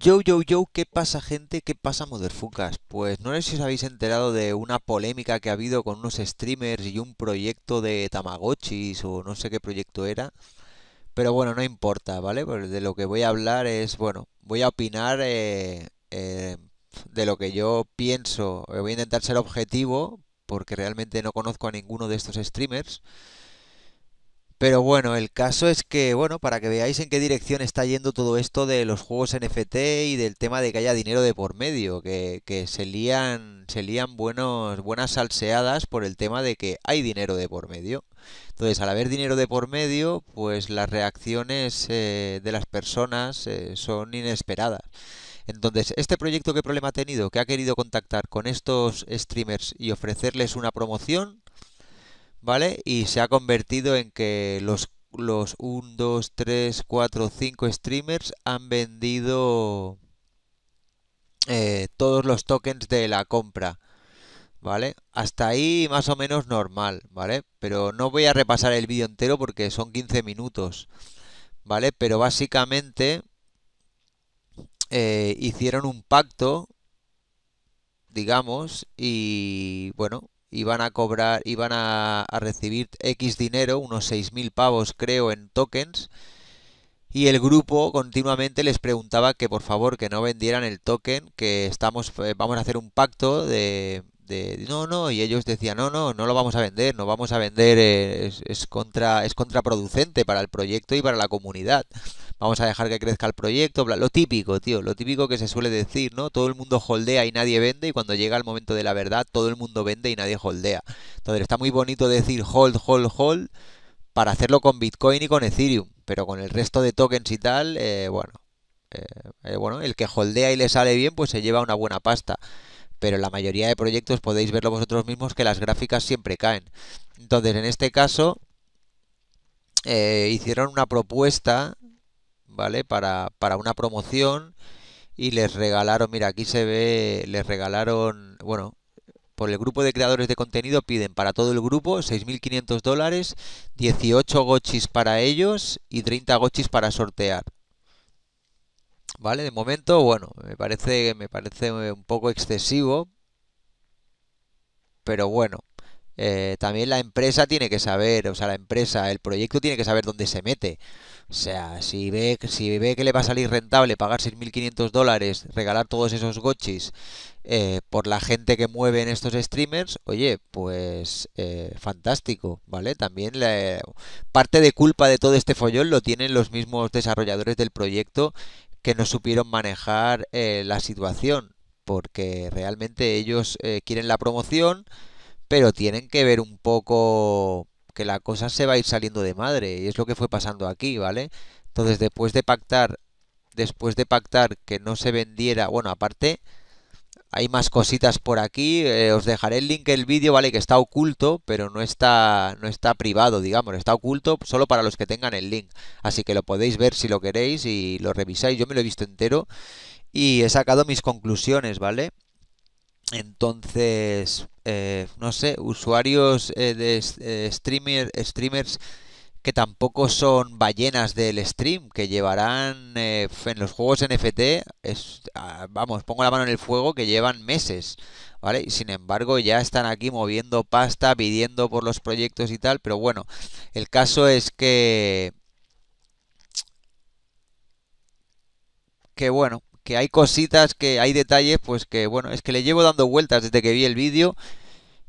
Yo, yo, yo, ¿qué pasa gente? ¿Qué pasa Motherfuckers? Pues no sé si os habéis enterado de una polémica que ha habido con unos streamers y un proyecto de Tamagotchis o no sé qué proyecto era. Pero bueno, no importa, ¿vale? Pues de lo que voy a hablar es, bueno, voy a opinar eh, eh, de lo que yo pienso. Voy a intentar ser objetivo porque realmente no conozco a ninguno de estos streamers. Pero bueno, el caso es que, bueno, para que veáis en qué dirección está yendo todo esto de los juegos NFT y del tema de que haya dinero de por medio, que, se lían, buenos, buenas salseadas por el tema de que hay dinero de por medio. Entonces, al haber dinero de por medio, pues las reacciones eh, de las personas eh, son inesperadas. Entonces, ¿este proyecto qué problema ha tenido? Que ha querido contactar con estos streamers y ofrecerles una promoción ¿vale? Y se ha convertido en que los, 1, 2, 3, 4, 5 streamers han vendido eh, todos los tokens de la compra. ¿Vale? Hasta ahí más o menos normal, ¿vale? Pero no voy a repasar el vídeo entero porque son 15 minutos, ¿vale? Pero básicamente eh, hicieron un pacto, digamos, y bueno, y van a cobrar y van a, a recibir X dinero, unos 6.000 pavos creo en tokens. Y el grupo continuamente les preguntaba que por favor que no vendieran el token, que estamos eh, vamos a hacer un pacto de, no, no, y ellos decían, no, no, no lo vamos a vender, no vamos a vender, eh, es, contra, es contraproducente para el proyecto y para la comunidad. Vamos a dejar que crezca el proyecto, bla, lo típico, tío, lo típico que se suele decir, ¿no? Todo el mundo holdea y nadie vende y cuando llega el momento de la verdad, todo el mundo vende y nadie holdea. Entonces está muy bonito decir hold, hold, hold para hacerlo con Bitcoin y con Ethereum, pero con el resto de tokens y tal, eh, bueno, eh, bueno, el que holdea y le sale bien, pues se lleva una buena pasta pero la mayoría de proyectos podéis verlo vosotros mismos que las gráficas siempre caen. Entonces, en este caso, eh, hicieron una propuesta, ¿vale? Para, para una promoción y les regalaron, mira, aquí se ve, les regalaron, bueno, por el grupo de creadores de contenido piden para todo el grupo 6.500 dólares, 18 gochis para ellos y 30 gochis para sortear. ¿vale? De momento, bueno, me parece, me parece un poco excesivo, pero bueno, eh, también la empresa tiene que saber, o sea, la empresa, el proyecto tiene que saber dónde se mete. O sea, si ve, si ve que le va a salir rentable pagar 6.500 dólares, regalar todos esos gochis eh, por la gente que mueve en estos streamers, oye, pues eh, fantástico, ¿vale? También la, parte de culpa de todo este follón lo tienen los mismos desarrolladores del proyecto que no supieron manejar eh, la situación, porque realmente ellos eh, quieren la promoción, pero tienen que ver un poco que la cosa se va a ir saliendo de madre, y es lo que fue pasando aquí, ¿vale? Entonces, después de pactar, después de pactar que no se vendiera, bueno, aparte hay más cositas por aquí. Eh, os dejaré el link del vídeo, ¿vale? Que está oculto, pero no está, no está privado, digamos. Está oculto solo para los que tengan el link. Así que lo podéis ver si lo queréis y lo revisáis. Yo me lo he visto entero y he sacado mis conclusiones, ¿vale? Entonces, eh, no sé, usuarios eh, de streamer, streamers que tampoco son ballenas del stream, que llevarán eh, en los juegos NFT, es, ah, vamos, pongo la mano en el fuego, que llevan meses, ¿vale? Y sin embargo ya están aquí moviendo pasta, pidiendo por los proyectos y tal, pero bueno, el caso es que... Que bueno, que hay cositas, que hay detalles, pues que bueno, es que le llevo dando vueltas desde que vi el vídeo.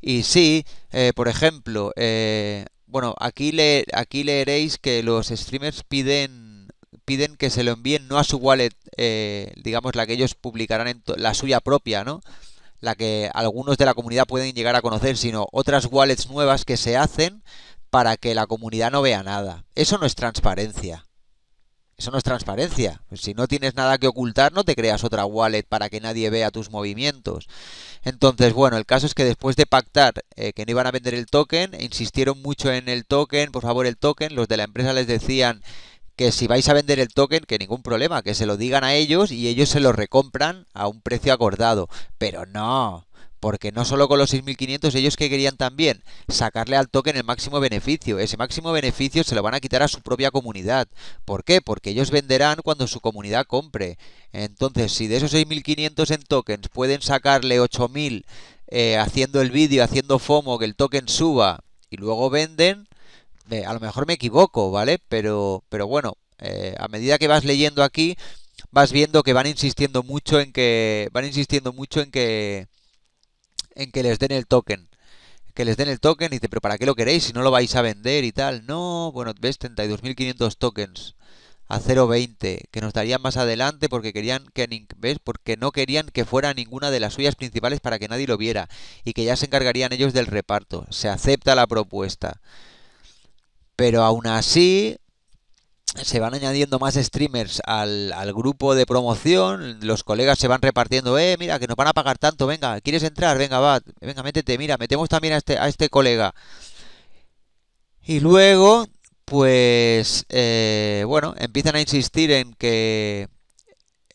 Y sí, eh, por ejemplo, eh, bueno, aquí, le, aquí leeréis que los streamers piden, piden que se lo envíen no a su wallet, eh, digamos, la que ellos publicarán en la suya propia, ¿no? La que algunos de la comunidad pueden llegar a conocer, sino otras wallets nuevas que se hacen para que la comunidad no vea nada. Eso no es transparencia. Eso no es transparencia. Si no tienes nada que ocultar, no te creas otra wallet para que nadie vea tus movimientos. Entonces, bueno, el caso es que después de pactar eh, que no iban a vender el token, insistieron mucho en el token, por favor el token, los de la empresa les decían que si vais a vender el token, que ningún problema, que se lo digan a ellos y ellos se lo recompran a un precio acordado. Pero no, porque no solo con los 6.500 ellos que querían también sacarle al token el máximo beneficio, ese máximo beneficio se lo van a quitar a su propia comunidad. ¿Por qué? Porque ellos venderán cuando su comunidad compre. Entonces, si de esos 6.500 en tokens pueden sacarle 8.000 eh, haciendo el vídeo, haciendo FOMO, que el token suba y luego venden, eh, a lo mejor me equivoco, ¿vale? Pero, pero bueno, eh, a medida que vas leyendo aquí, vas viendo que van insistiendo mucho en que van insistiendo mucho en que en que les den el token. Que les den el token y dice, pero ¿para qué lo queréis si no lo vais a vender y tal? No, bueno, ves 32.500 tokens a 0.20 que nos darían más adelante porque querían que ¿ves? porque no querían que fuera ninguna de las suyas principales para que nadie lo viera y que ya se encargarían ellos del reparto. Se acepta la propuesta. Pero aún así, se van añadiendo más streamers al, grupo de promoción, los colegas se van repartiendo, eh, mira, que nos van a pagar tanto, venga, ¿quieres entrar? Venga, va, venga, métete, mira, metemos también a este, a este colega. Y luego, pues, eh, bueno, empiezan a insistir en que,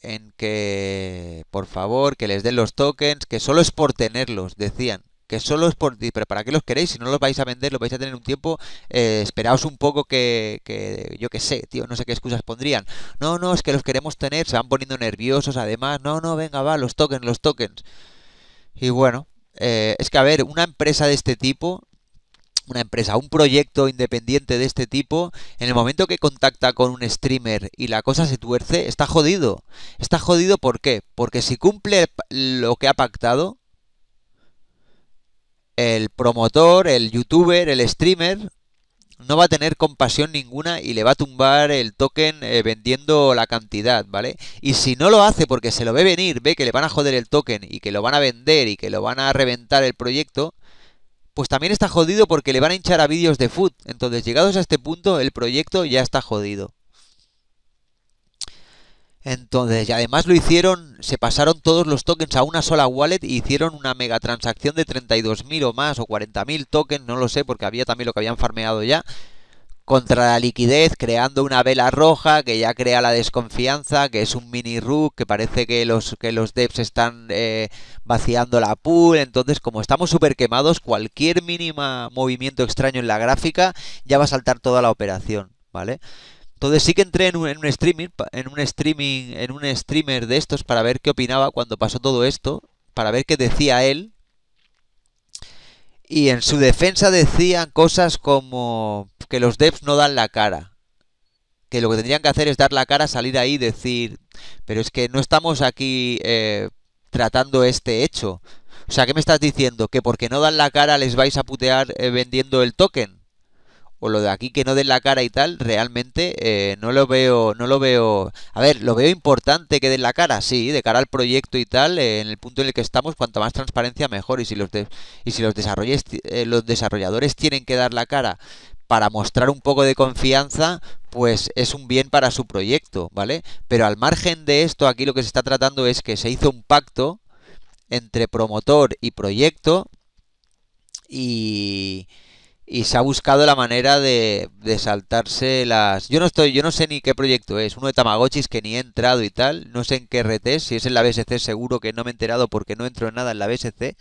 en que, por favor, que les den los tokens, que solo es por tenerlos, decían que solo es por ti, pero ¿para qué los queréis? Si no los vais a vender, los vais a tener un tiempo, eh, esperaos un poco que, yo qué sé, tío, no sé qué excusas pondrían. No, no, es que los queremos tener, se van poniendo nerviosos además, no, no, venga, va, los tokens, los tokens. Y bueno, eh, es que a ver, una empresa de este tipo, una empresa, un proyecto independiente de este tipo, en el momento que contacta con un streamer y la cosa se tuerce, está jodido. Está jodido ¿por qué? Porque si cumple lo que ha pactado, el promotor, el youtuber, el streamer, no va a tener compasión ninguna y le va a tumbar el token eh, vendiendo la cantidad, ¿vale? Y si no lo hace porque se lo ve venir, ve que le van a joder el token y que lo van a vender y que lo van a reventar el proyecto, pues también está jodido porque le van a hinchar a vídeos de food. Entonces, llegados a este punto, el proyecto ya está jodido. Entonces, y además lo hicieron, se pasaron todos los tokens a una sola wallet y hicieron una mega transacción de 32.000 o más, o 40.000 tokens, no lo sé, porque había también lo que habían farmeado ya, contra la liquidez, creando una vela roja que ya crea la desconfianza, que es un mini rug, que parece que los, que los devs están eh, vaciando la pool. Entonces, como estamos súper quemados, cualquier mínima movimiento extraño en la gráfica ya va a saltar toda la operación, ¿vale? Entonces sí que entré en un, streaming, en un streaming, en un streamer de estos para ver qué opinaba cuando pasó todo esto, para ver qué decía él. Y en su defensa decían cosas como que los devs no dan la cara. Que lo que tendrían que hacer es dar la cara, salir ahí y decir, pero es que no estamos aquí eh, tratando este hecho. O sea, ¿qué me estás diciendo? Que porque no dan la cara les vais a putear eh, vendiendo el token o lo de aquí que no den la cara y tal, realmente eh, no lo veo, no lo veo. A ver, lo veo importante que den la cara, sí, de cara al proyecto y tal, eh, en el punto en el que estamos, cuanto más transparencia mejor. Y si los y si eh, los desarrolladores tienen que dar la cara para mostrar un poco de confianza, pues es un bien para su proyecto, ¿vale? Pero al margen de esto, aquí lo que se está tratando es que se hizo un pacto entre promotor y proyecto y y se ha buscado la manera de, de, saltarse las. Yo no estoy, yo no sé ni qué proyecto es, uno de Tamagotchis que ni he entrado y tal, no sé en qué RT, si es en la BSC seguro que no me he enterado porque no entro en nada en la BSC.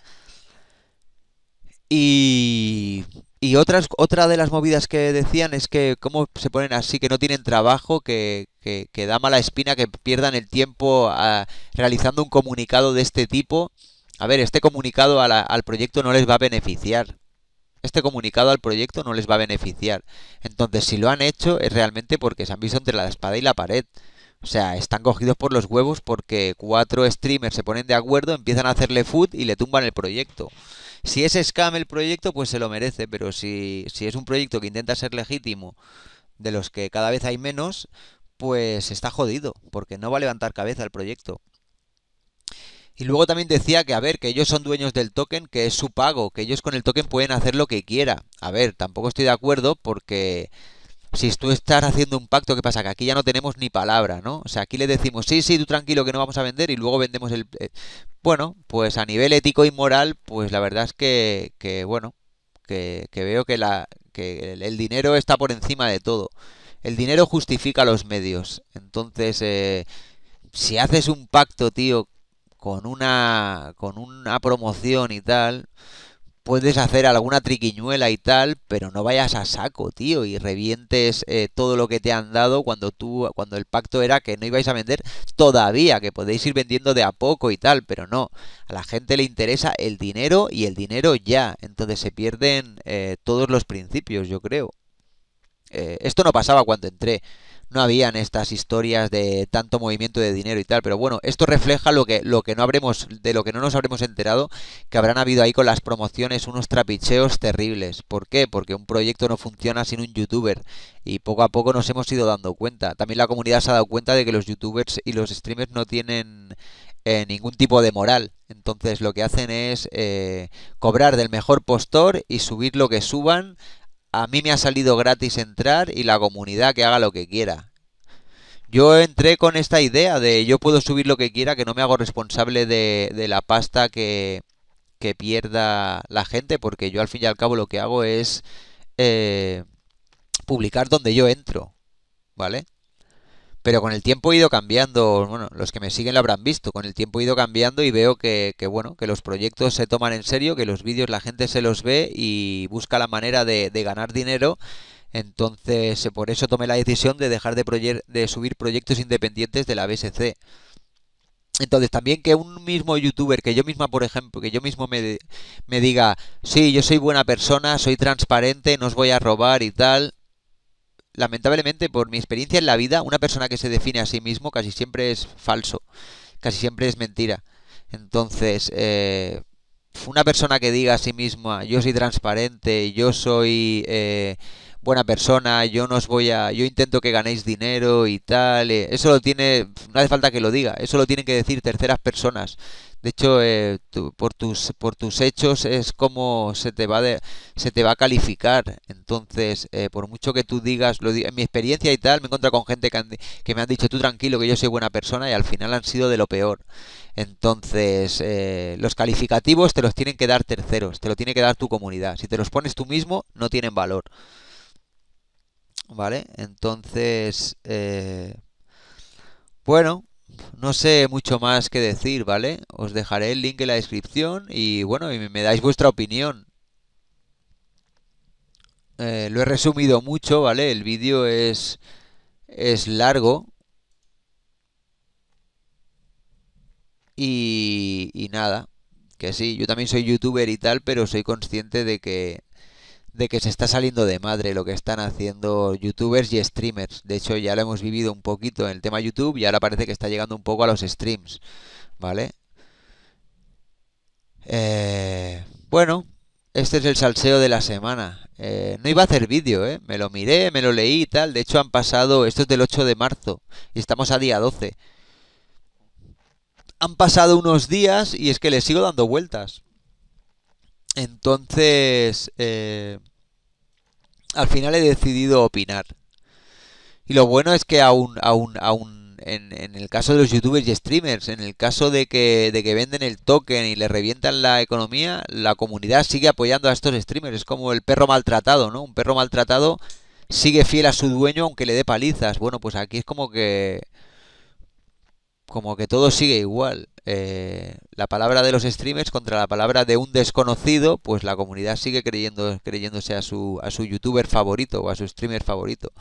Y. Y otras, otra de las movidas que decían es que cómo se ponen así, que no tienen trabajo, que, que, da mala espina que pierdan el tiempo ah, realizando un comunicado de este tipo. A ver, este comunicado al proyecto no les va a beneficiar este comunicado al proyecto no les va a beneficiar. Entonces, si lo han hecho es realmente porque se han visto entre la espada y la pared. O sea, están cogidos por los huevos porque cuatro streamers se ponen de acuerdo, empiezan a hacerle food y le tumban el proyecto. Si es scam el proyecto, pues se lo merece, pero si, es un proyecto que intenta ser legítimo, de los que cada vez hay menos, pues está jodido, porque no va a levantar cabeza el proyecto. Y luego también decía que, a ver, que ellos son dueños del token, que es su pago, que ellos con el token pueden hacer lo que quiera. A ver, tampoco estoy de acuerdo porque si tú estás haciendo un pacto, ¿qué pasa? Que aquí ya no tenemos ni palabra, ¿no? O sea, aquí le decimos, sí, sí, tú tranquilo que no vamos a vender y luego vendemos el... Eh, bueno, pues a nivel ético y moral, pues la verdad es que, que bueno, que, que, veo que, la, que el dinero está por encima de todo. El dinero justifica los medios. Entonces, eh, si haces un pacto, tío, con una, con una promoción y tal, puedes hacer alguna triquiñuela y tal, pero no vayas a saco, tío, y revientes eh, todo lo que te han dado cuando tú, cuando el pacto era que no ibais a vender todavía, que podéis ir vendiendo de a poco y tal, pero no. A la gente le interesa el dinero y el dinero ya. Entonces se pierden eh, todos los principios, yo creo. Eh, esto no pasaba cuando entré no habían estas historias de tanto movimiento de dinero y tal, pero bueno, esto refleja lo que, lo que no habremos, de lo que no nos habremos enterado, que habrán habido ahí con las promociones unos trapicheos terribles. ¿Por qué? Porque un proyecto no funciona sin un youtuber y poco a poco nos hemos ido dando cuenta. También la comunidad se ha dado cuenta de que los youtubers y los streamers no tienen eh, ningún tipo de moral. Entonces lo que hacen es eh, cobrar del mejor postor y subir lo que suban a mí me ha salido gratis entrar y la comunidad que haga lo que quiera. Yo entré con esta idea de yo puedo subir lo que quiera, que no me hago responsable de, de la pasta que, que, pierda la gente, porque yo al fin y al cabo lo que hago es eh, publicar donde yo entro, ¿vale? pero con el tiempo he ido cambiando, bueno, los que me siguen lo habrán visto, con el tiempo he ido cambiando y veo que, bueno, que los proyectos se toman en serio, que los vídeos la gente se los ve y busca la manera de, ganar dinero. Entonces, por eso tomé la decisión de dejar de, de subir proyectos independientes de la BSC. Entonces, también que un mismo youtuber, que yo misma, por ejemplo, que yo mismo me, me, diga, sí, yo soy buena persona, soy transparente, no os voy a robar y tal, lamentablemente, por mi experiencia en la vida, una persona que se define a sí mismo casi siempre es falso, casi siempre es mentira. Entonces, eh, una persona que diga a sí misma, yo soy transparente, yo soy... Eh, buena persona, yo no os voy a, yo intento que ganéis dinero y tal, eh, eso lo tiene, no hace falta que lo diga, eso lo tienen que decir terceras personas. De hecho, eh, por tus por tus hechos es como se te va se te va a calificar. Entonces, eh, por mucho que tú digas, lo en mi experiencia y tal, me encuentro con gente que, me han dicho tú tranquilo que yo soy buena persona y al final han sido de lo peor. Entonces, los calificativos te los tienen que dar terceros, te lo tiene que dar tu comunidad. Si te los pones tú mismo, no tienen valor. ¿Vale? Entonces, eh, bueno, no sé mucho más que decir, ¿vale? Os dejaré el link en la descripción y bueno, y me dais vuestra opinión. Eh, lo he resumido mucho, ¿vale? El vídeo es, es largo. Y, y nada, que sí, yo también soy youtuber y tal, pero soy consciente de que, de que se está saliendo de madre lo que están haciendo youtubers y streamers. De hecho, ya lo hemos vivido un poquito en el tema YouTube y ahora parece que está llegando un poco a los streams, ¿vale? Eh, bueno, este es el salseo de la semana. Eh, no iba a hacer vídeo, ¿eh? Me lo miré, me lo leí y tal. De hecho, han pasado... Esto es del 8 de marzo y estamos a día 12. Han pasado unos días y es que le sigo dando vueltas. Entonces, eh, al final he decidido opinar. Y lo bueno es que aún, aún, en, en, el caso de los youtubers y streamers, en el caso de que, de que venden el token y le revientan la economía, la comunidad sigue apoyando a estos streamers. Es como el perro maltratado, ¿no? Un perro maltratado sigue fiel a su dueño aunque le dé palizas. Bueno, pues aquí es como que... Como que todo sigue igual. Eh, la palabra de los streamers contra la palabra de un desconocido, pues la comunidad sigue creyéndose a su, a su youtuber favorito o a su streamer favorito.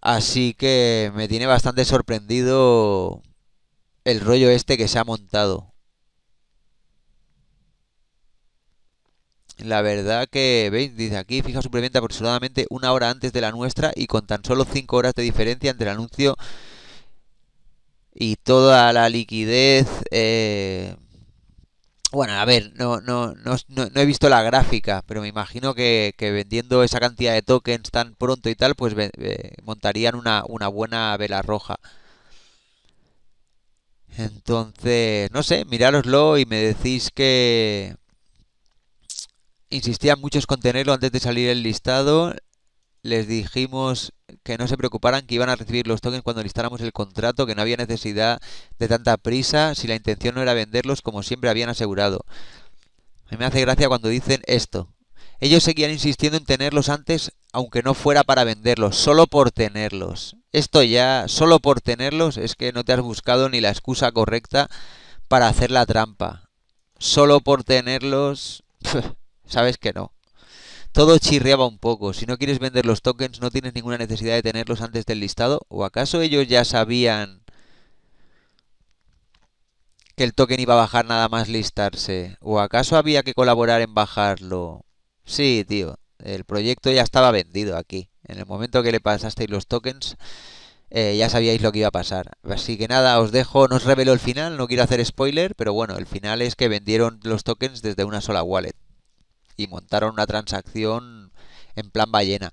Así que me tiene bastante sorprendido el rollo este que se ha montado. La verdad que, veis, dice aquí, fija su preventa aproximadamente una hora antes de la nuestra y con tan solo 5 horas de diferencia entre el anuncio y toda la liquidez. Eh, bueno, a ver, no, he visto la gráfica, pero me imagino que, vendiendo esa cantidad de tokens tan pronto y tal, pues montarían una, buena vela roja. Entonces, no sé, mirároslo y me decís que insistían muchos con tenerlo antes de salir el listado. Les dijimos que no se preocuparan que iban a recibir los tokens cuando listáramos el contrato, que no había necesidad de tanta prisa si la intención no era venderlos como siempre habían asegurado. A mí me hace gracia cuando dicen esto. Ellos seguían insistiendo en tenerlos antes, aunque no fuera para venderlos, solo por tenerlos. Esto ya, solo por tenerlos, es que no te has buscado ni la excusa correcta para hacer la trampa. Solo por tenerlos, sabes que no. Todo chirriaba un poco. Si no quieres vender los tokens, no tienes ninguna necesidad de tenerlos antes del listado. ¿O acaso ellos ya sabían que el token iba a bajar nada más listarse? ¿O acaso había que colaborar en bajarlo? Sí, tío. El proyecto ya estaba vendido aquí. En el momento que le pasasteis los tokens, eh, ya sabíais lo que iba a pasar. Así que nada, os dejo, no os revelo el final, no quiero hacer spoiler, pero bueno, el final es que vendieron los tokens desde una sola wallet y montaron una transacción en plan ballena.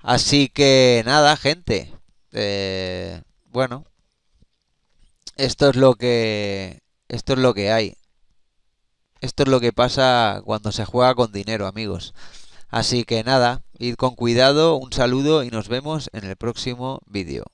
Así que nada, gente. Eh, bueno, esto es lo que esto es lo que hay. Esto es lo que pasa cuando se juega con dinero, amigos. Así que nada, id con cuidado, un saludo y nos vemos en el próximo vídeo.